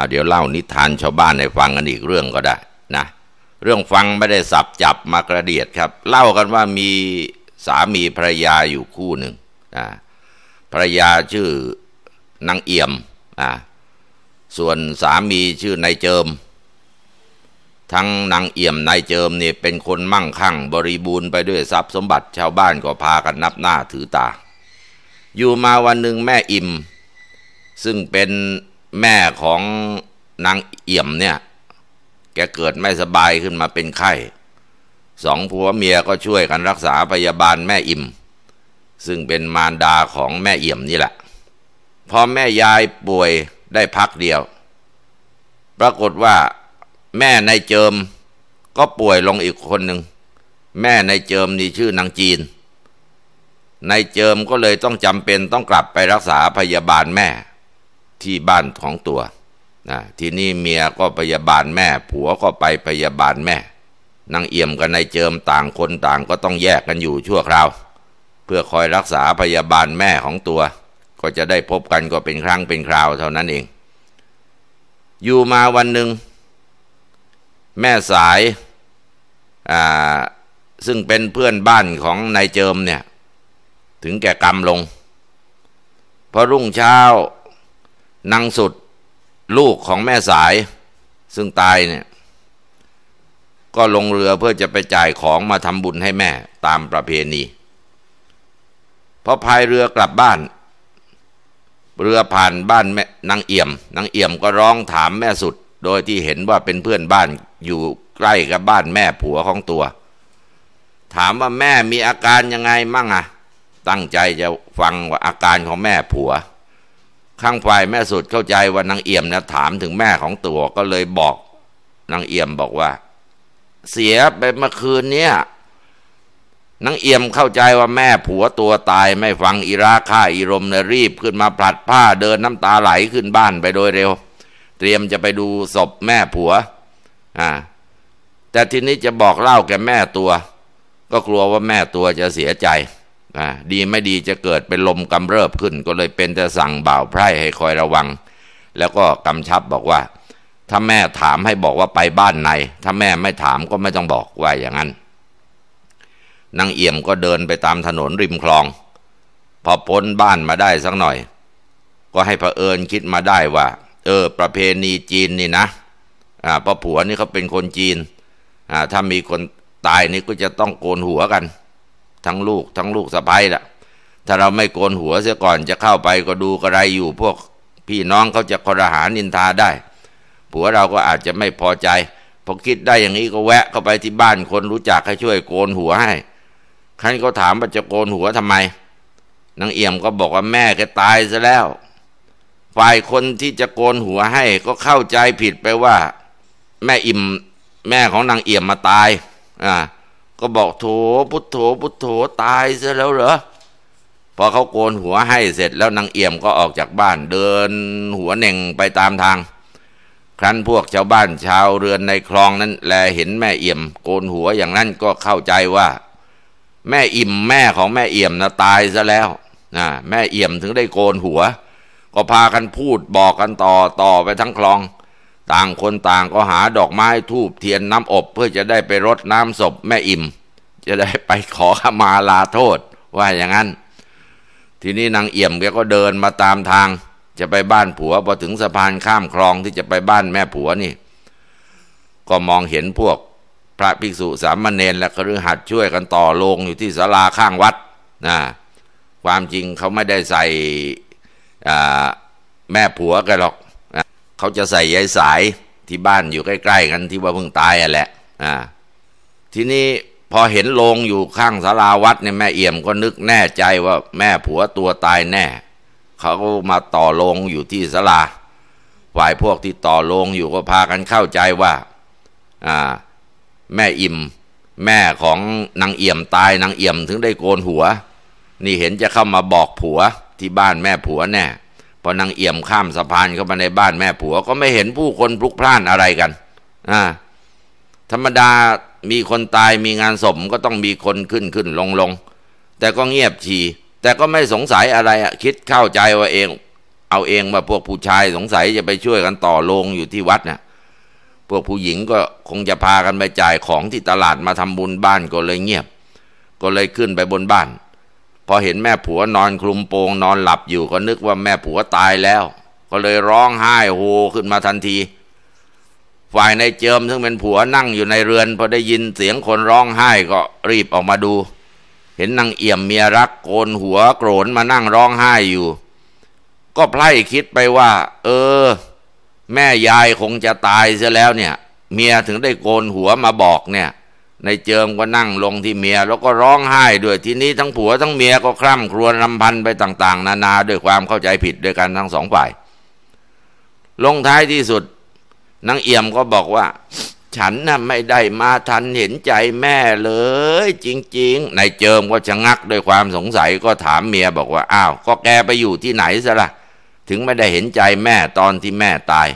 เอาเดี๋ยวเล่านิทานชาวบ้านให้ฟังกันอีกเรื่องก็ได้นะ เรื่องฟังไม่ได้สับจับมากระเดียดครับ เล่ากันว่ามีสามีภรรยาอยู่คู่หนึ่งนะภรรยาชื่อ นางเอี่ยมอ่ส่วนสามีชื่อนายเจิม ทั้งนางเอี่ยมนายเจิมเนี่ยเป็นคนมั่งคั่งบริบูรณ์ ไปด้วยทรัพย์สมบัติ ชาวบ้านก็พากันนับหน้าถือตา อยู่มาวันหนึ่งแม่อิ่ม ซึ่งเป็นแม่ของนางเอี่ยมเนี่ยแกเกิดไม่สบายขึ้นมาเป็นไข้ สองผัวเมียก็ช่วยกันรักษาพยาบาลแม่อิ่ม ซึ่งเป็นมารดาของแม่เอี่ยมนี่แหละพอแม่ยายป่วยได้พักเดียวปรากฏว่า แม่ในเจิมก็ป่วยลงอีกคนหนึ่งแม่ในเจิมนี่ชื่อนางจีนในเจิมก็เลยต้องจำเป็น ต้องกลับไปรักษาพยาบาลแม่ที่บ้านของตัวนะทีนี้เมียก็พยาบาลแม่ ผัวก็ไปพยาบาลแม่ นางเอี่ยมกับนายเจิมต่างคนต่างก็ต้องแยกกันอยู่ชั่วคราว เพื่อคอยรักษาพยาบาลแม่ของตัว ก็จะได้พบกันก็เป็นครั้งเป็นคราวเท่านั้นเอง อยู่มาวันหนึ่งแม่สายาซึ่งเป็นเพื่อนบ้านของนายเจิมเนี่ย ถึงแก่กรรมลง พอรุ่งเช้านางสุดลูกของแม่สาย ซึ่งตายเนี่ยก็ลงเรือเพื่อจะไปจ่ายของมาทำบุญให้แม่ตามประเพณีพอพายเรือกลับบ้าน เรือผ่านบ้านแม่นางเอี่ยมนางเอี่ยมก็ร้องถามแม่สุด โดยที่เห็นว่าเป็นเพื่อนบ้านอยู่ใกล้กับบ้านแม่ผัวของตัว ถามว่าแม่มีอาการยังไงมั่งอะตั้งใจจะฟังว่าอาการของแม่ผัวข้างฝ่ายแม่สุดเข้าใจว่านางเอี่ยมนะถามถึงแม่ของตัวก็เลยบอกนางเอี่ยมบอกว่า เสียไปเมื่อคืนเนี้ยนางเอี่ยมเข้าใจว่าแม่ผัวตัวตาย ไม่ฟังอีราค่าอิรมเนะรีบขึ้นมาผลัดผ้าเดินน้ำตาไหลขึ้นบ้านไปโดยเร็ว เตรียมจะไปดูศพแม่ผัวอ่าแต่ทีนี้จะบอกเล่าแกแม่ตัว ก็กลัวว่าแม่ตัวจะเสียใจดีไม่ดีจะเกิดเป็นลมกำเริบขึ้นก็เลยเป็นจะสั่งบ่าวไพร่ให้คอยระวัง แล้วก็กำชับบอกว่า ถ้าแม่ถามให้บอกว่าไปบ้านไหนถ้าแม่ไม่ถามก็ไม่ต้องบอกว่าอย่างนั้นนางเอี่ยมก็เดินไปตามถนนริมคลอง พอพ้นบ้านมาได้สักหน่อย ก็ให้พระเอิญคิดมาได้ว่า เออ ประเพณีจีนนี่นะอ่าพ่อผัวนี่เขาเป็นคนจีนอ่าถ้ามีคนตายนี่ก็จะต้องโกนหัวกันทั้งลูกทั้งลูกสะพ้ายล่ะ ถ้าเราไม่โกนหัวเสียก่อนจะเข้าไปก็ดูกระไรอยู่ พวกพี่น้องเขาจะครหานินทาได้ ผัวเราก็อาจจะไม่พอใจ พอคิดได้อย่างนี้ก็แวะเข้าไปที่บ้าน คนรู้จักให้ช่วยโกนหัวให้ครั้นก็ถามว่าจะโกนหัวทำไม นางเอี่ยมก็บอกว่าแม่แกตายซะแล้ว ฝ่ายคนที่จะโกนหัวให้ก็เข้าใจผิดไปว่า แม่อิ่มแม่ของนางเอี่ยมมาตาย อ่าก็บอกโถพุทโธพุทโธตายซะแล้วเหรอ พอเขาโกนหัวให้เสร็จแล้วนางเอี่ยมก็ออกจากบ้านเดินหัวเน่งไปตามทาง ครั้นพวกชาวบ้านชาวเรือนในคลองนั้น แลเห็นแม่เอี่ยม โกนหัวอย่างนั้นก็เข้าใจว่า แม่อิ่ม แม่ของแม่เอี่ยมนะตายซะแล้วนะแม่เอี่ยมถึงได้โกนหัว ก็พากันพูดบอกกันต่อต่อไปทั้งคลองต่างคนต่างก็หาดอกไม้ทูบเทียน น้ำอบ เพื่อจะได้ไปรดน้ำศพแม่อิ่ม จะได้ไปขอขมาลาโทษ ว่าอย่างนั้น ทีนี้นางเอี่ยมแกก็เดินมาตามทาง จะไปบ้านผัวพอถึงสะพานข้ามคลองที่จะไปบ้านแม่ผัวนี่ ก็มองเห็นพวก พระภิกษุสามเณรและคฤหัสถ์ช่วยกันต่อโลงอยู่ที่ศาลาข้างวัดนะความจริงเขาไม่ได้ใส่แม่ผัวกันหรอกเขาจะใส่ยายสายที่บ้านอยู่ใกล้ ๆ กันที่ว่าเพิ่งตายอ่ะแหละอ่าทีนี้พอเห็นโลงอยู่ข้างศาลาวัดเนี่ยแม่เอี่ยมก็นึกแน่ใจว่าแม่ผัวตัวตายแน่ เขาก็มาต่อโลงอยู่ที่ศาลาฝ่ายพวกที่ต่อโลงอยู่ก็พากันเข้าใจว่าอ่าแม่อิ่มแม่ของนางเอี่ยมตายนางเอี่ยมถึงได้โกนหัว นี่เห็นจะเข้ามาบอกผัวที่บ้านแม่ผัวแน่พอนางเอี่ยมข้ามสะพานเข้ามาในบ้านแม่ผัวก็ไม่เห็นผู้คนพลุกพล่านอะไรกันอ่าธรรมดา มีคนตายมีงานศพก็ต้องมีคนขึ้นขึ้นลงลงแต่ก็เงียบชีแต่ก็ไม่สงสัยอะไรอะคิดเข้าใจว่าเอง เอาเองว่าพวกผู้ชายสงสัยจะไปช่วยกันต่อโลงอยู่ที่วัดนะ่ะพวกผู้หญิงก็คงจะพากันไปจ่ายของที่ตลาดมาทำบุญบ้านก็เลยเงียบ ก็เลยขึ้นไปบนบ้านพอเห็นแม่ผัวนอนคลุมโปงนอนหลับอยู่ก็นึกว่าแม่ผัวตายแล้ว ก็เลยร้องไห้โฮขึ้นมาทันที ฝ่ายในเจิมซึ่งเป็นผัวนั่งอยู่ในเรือนพอได้ยินเสียงคนร้องไห้ก็รีบออกมาดู เห็นนางเอี่ยมเมียรักโกนหัวโกรนมานั่งร้องไห้อยู่ ก็ไพล่คิดไปว่า เออ แม่ยายคงจะตายเสียแล้วเนี่ย เมียถึงได้โกนหัวมาบอกเนี่ยในเจิมก็นั่งลงที่เมียแล้วก็ร้องไห้ด้วยทีนี้ทั้งผัวทั้งเมียก็คร่ำครวญรำพันไปต่าง ๆ นานาด้วยความเข้าใจผิดด้วยกันทั้งสองฝ่าย ลงท้ายที่สุดนางเอี่ยมก็บอกว่า ฉันน่ะไม่ได้มาทันเห็นใจแม่เลย จริงๆ ในเจิมก็ชะงักด้วยความสงสัยก็ถามเมียบอกว่าอ้าว ก็แกไปอยู่ที่ไหนซะละ่ะถึงไม่ได้เห็นใจแม่ตอนที่แม่ตาย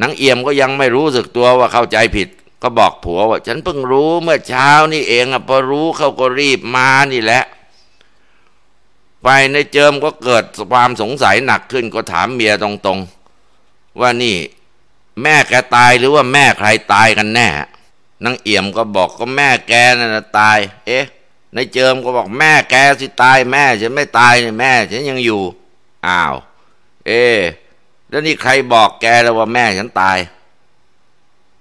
นางเอี่ยมก็ยังไม่รู้สึกตัวว่าเข้าใจผิดก็บอกผัวว่าฉันเพิ่งรู้เมื่อเช้านี่เองอ่ะพอรู้เขาก็รีบมานี่แหละ ไปในเจิมก็เกิดความสงสัยหนักขึ้นก็ถามเมียตรง ๆ ว่านี่แม่แกตายหรือว่าแม่ใครตายกันแน่นางเอี่ยมก็บอกก็แม่แกนั่นตาย เอ๊ะ ในเจิมก็บอกแม่แกสิตาย แม่ฉันไม่ตายนี่ยแม่ ฉันยังอยู่อ้าว เอ๊แล้วนี่ใครบอกแกแล้วว่าแม่ฉันตาย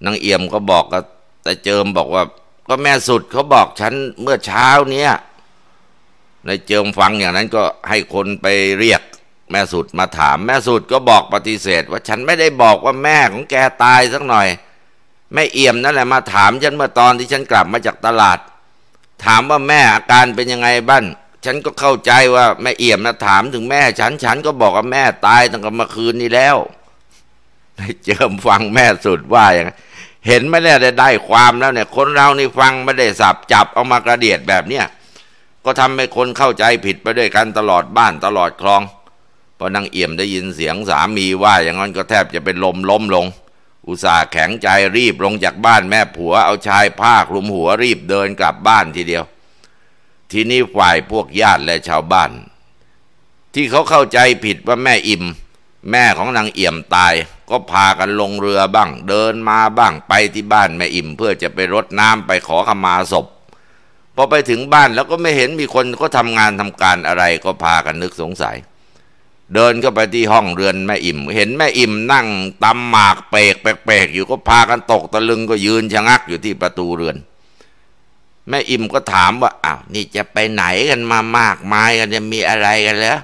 นางเอี่ยมก็บอกกับตาเจิมบอกว่า ก็แม่สุดเขาบอกฉันเมื่อเช้าเนี้ยนายเจิมฟังอย่างนั้นก็ให้คนไปเรียก แม่สุดมาถาม แม่สุดก็บอกปฏิเสธ ว่าฉันไม่ได้บอกว่าแม่ของแก ตายสักหน่อยแม่เอี่ยมนั่นแหละมาถามฉันเมื่อตอนที่ฉันกลับมาจากตลาด ถามว่าแม่อาการเป็นยังไงบ้าง ฉันก็เข้าใจว่าแม่เอี่ยมนะถามถึงแม่ฉัน ฉันก็บอกว่าแม่ตายตั้งแต่เมื่อคืนนี้แล้วนายเจิมฟังแม่สุดว่าอย่างนั้นเห็นไม่ได้ได้ความแล้วเนี่ยคนเรานี่ฟังไม่ได้สับจับ เอามากระเดียดแบบเนี้ยก็ทำให้คนเข้าใจผิดไปด้วยกันตลอดบ้านตลอดคลองพอนางเอี่ยมได้ยินเสียงสามีว่าอย่างนั้นก็แทบจะเป็นลมล้มลง อุตส่าห์แข็งใจรีบลงจากบ้านแม่ผัว เอาชายผ้าคลุมหัว รีบเดินกลับบ้านทีเดียว ทีนี้ฝ่ายพวกญาติและชาวบ้าน ที่เขาเข้าใจผิดว่าแม่อิ่ม แม่ของนางเอี่ยมตายก็พากันลงเรือบ้าง เดินมาบ้างไปที่บ้านแม่อิ่มเพื่อจะไปรดน้ำไปขอขมาศพ พอไปถึงบ้านแล้วก็ไม่เห็นมีคนก็ทำงานทำการอะไร ก็พากันนึกสงสัย เดินก็ไปที่ห้องเรือนแม่อิ่ม เห็นแม่อิ่มนั่งตำหมากเปกแปลกๆอยู่ก็พากันตกตะลึงก็ยืนชะงักอยู่ที่ประตูเรือนแม่อิ่มก็ถามว่าอ้าวนี่จะไปไหนกันมามากมายกันจะมีอะไรกันเหรอ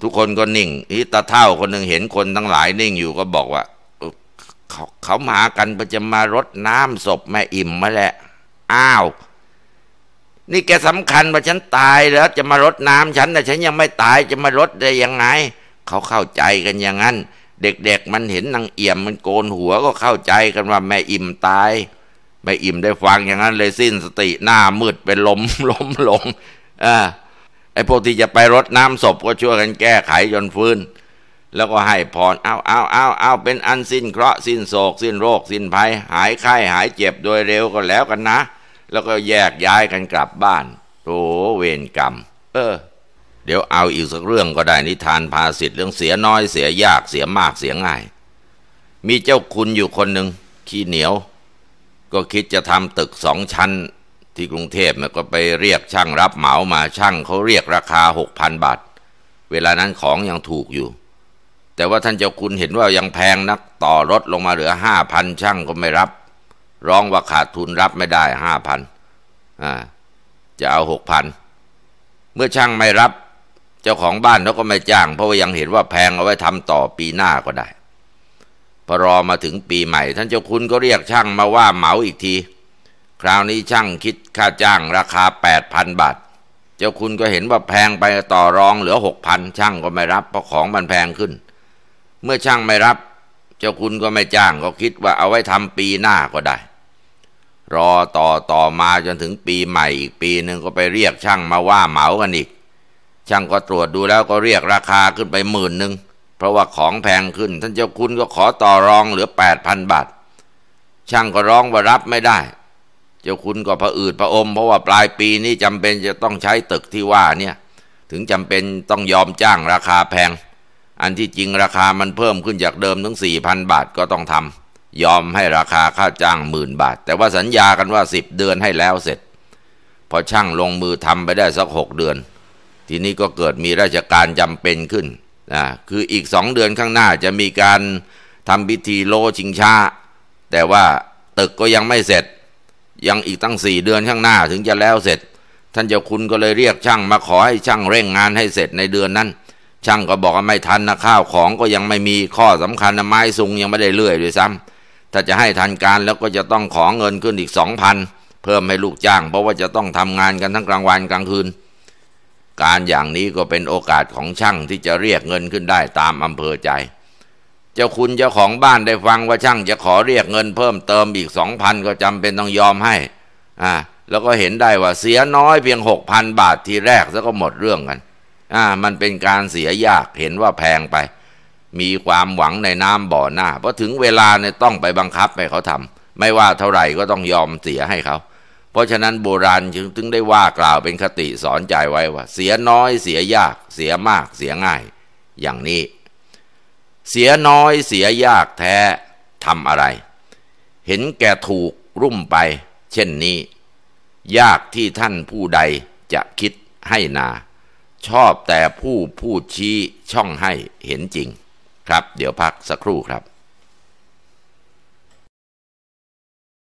ทุกคนก็นิ่ง อีตาเท่าคนหนึ่งเห็นคนทั้งหลายนิ่งอยู่ก็บอกว่าเขาเขามากันจะมารดน้ำศพ แม่อิ่มมาแหละอ้าว นี่แกสำคัญว่าฉันตายแล้ว จะมารดน้ำฉันแต่ฉันยังไม่ตายจะมารดได้ยังไง เขาเข้าใจกันอย่างนั้น เด็กๆมันเห็นนางเอี่ยมมันโกนหัว ก็เข้าใจกันว่า แม่อิ่มตายแม่อิ่มได้ฟังอย่างนั้นเลยสิ้นสติหน้ามืดเป็นลมล้มลงอ่าไอ้พวกที่จะไปรดน้ำศพก็ช่วยกันแก้ไขจนฟื้น แล้วก็ให้พรเอาเอาเอาเอาเป็นอันสิ้นเคราะห์สิ้นโศกสิ้นโรค สิ้นภัย หายไข้หายเจ็บโดยเร็วก็แล้วกันนะ แล้วก็แยกย้ายกันกลับบ้านโอ้เวรกรรมเออ เดี๋ยวเอาอีกสักเรื่องก็ได้นิทานภาสิทธ์เรื่องเสียน้อยเสียยากเสียมากเสียง่าย มีเจ้าคุณอยู่คนหนึ่งขี้เหนียว ก็คิดจะทำตึกสองชั้นที่กรุงเทพมันก็ไปเรียกช่างรับเหมามาช่างเขาเรียกราคาหกพันบาทเวลานั้นของยังถูกอยู่ แต่ว่าท่านเจ้าคุณเห็นว่ายังแพงนักต่อรถลงมาเหลือห้าพันช่างก็ไม่รับ ร้องว่าขาดทุนรับไม่ได้ห้าพัน จะเอาหกพัน เมื่อช่างไม่รับเจ้าของบ้านเขาก็ไม่จ้าง เพราะว่ายังเห็นว่าแพงเอาไว้ทำต่อปีหน้าก็ได้ พอรอมาถึงปีใหม่ ท่านเจ้าคุณก็เรียกช่างมาว่าเหมาอีกทีคราวนี้ช่างคิดค่าจ้างราคา 8,000 บาท เจ้าคุณก็เห็นว่าแพงไปต่อรองเหลือ6,000ช่างก็ไม่รับเพราะของมันแพงขึ้น เมื่อช่างไม่รับ เจ้าคุณก็ไม่จ้างก็คิดว่าเอาไว้ทำปีหน้าก็ได้ รอต่อต่อมาจนถึงปีใหม่อีกปีหนึ่งก็ไปเรียกช่างมาว่าเหมากันอีกช่างก็ตรวจดูแล้วก็เรียกราคาขึ้นไปหมื่นหนึ่งเพราะว่าของแพงขึ้น ท่านเจ้าคุณก็ขอต่อรองเหลือ8,000บาทช่างก็ร้องว่ารับไม่ได้จ้าคุณก็ผะอืดผะอมเพราะว่าปลายปีนี้จำเป็นจะต้องใช้ตึกที่ว่าเนี่ยถึงจำเป็นต้องยอมจ้างราคาแพง อันที่จริงราคามันเพิ่มขึ้นจากเดิมถึงสี่พันบาทก็ต้องทำยอมให้ราคาค่าจ้างหมื่นบาทแต่ว่าสัญญากันว่าสิบเดือนให้แล้วเสร็จ พอช่างลงมือทำไปได้สักหกเดือน ทีนี้ก็เกิดมีราชการจำเป็นขึ้นนะคืออีกสองเดือนข้างหน้าจะมีการทำพิธีโลชิงช้าแต่ว่าตึกก็ยังไม่เสร็จยังอีกตั้งสี่เดือนข้างหน้าถึงจะแล้วเสร็จ ท่านเจ้าคุณก็เลยเรียกช่างมาขอให้ช่างเร่งงานให้เสร็จในเดือนนั้น ช่างก็บอกว่าไม่ทันนะ ข้าวของก็ยังไม่มีข้อสำคัญนะไม้ซุงยังไม่ได้เลื่อยด้วยซ้ำ ถ้าจะให้ทันการแล้วก็จะต้องขอเงินขึ้นอีกสองพันเพิ่มให้ลูกจ้างเพราะว่าจะต้องทำงานกันทั้งกลางวันกลางคืนการอย่างนี้ก็เป็นโอกาสของช่างที่จะเรียกเงินขึ้นได้ตามอำเภอใจจ้าคุณเจ้าของบ้านได้ฟังว่าช่างจะขอเรียกเงินเพิ่มเติมอีกสองพัน ก็จำเป็นต้องยอมให้อ่าแล้วก็เห็นได้ว่าเสียน้อยเพียงหกพันบาททีแรกแล้วก็หมดเรื่องกันอ่ามันเป็นการเสียยากเห็นว่าแพงไป มีความหวังในน้ำบ่อหน้า เพราะถึงเวลาเนี่ยต้องไปบังคับไปเขาทำ ไม่ว่าเท่าไหร่ก็ต้องยอมเสียให้เขา เพราะฉะนั้นโบราณจึงถึงได้ว่ากล่าวเป็นคติสอนใจไว้ว่าเสียน้อย เสียยาก เสียมากเสียง่าย อย่างนี้เสียน้อยเสียยากแท้ทำอะไร เห็นแก่ถูกรุ่มไปเช่นนี้ ยากที่ท่านผู้ใดจะคิดให้นา ชอบแต่ผู้พูดชี้ช่องให้เห็นจริงครับเดี๋ยวพักสักครู่ครับ